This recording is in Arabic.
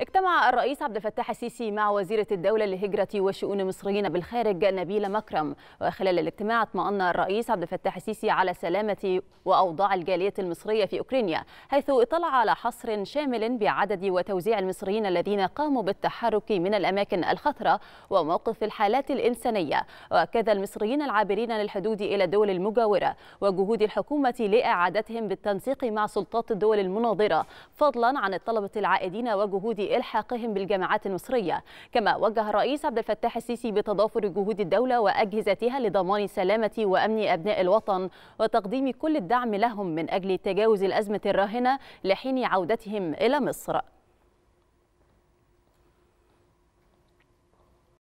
اجتمع الرئيس عبد الفتاح السيسي مع وزيرة الدولة للهجرة وشؤون المصريين بالخارج نبيلة مكرم وخلال الاجتماع اطمأن الرئيس عبد الفتاح السيسي على سلامة وأوضاع الجالية المصرية في أوكرانيا حيث اطلع على حصر شامل بعدد وتوزيع المصريين الذين قاموا بالتحرك من الأماكن الخطرة وموقف الحالات الإنسانية وكذا المصريين العابرين للحدود إلى الدول المجاورة وجهود الحكومة لإعادتهم بالتنسيق مع سلطات الدول المناظرة فضلا عن الطلبة العائدين وجهود إلحاقهم بالجامعات المصرية كما وجه الرئيس عبد الفتاح السيسي بتضافر جهود الدولة وأجهزتها لضمان سلامة وأمن أبناء الوطن وتقديم كل الدعم لهم من أجل تجاوز الأزمة الراهنة لحين عودتهم إلى مصر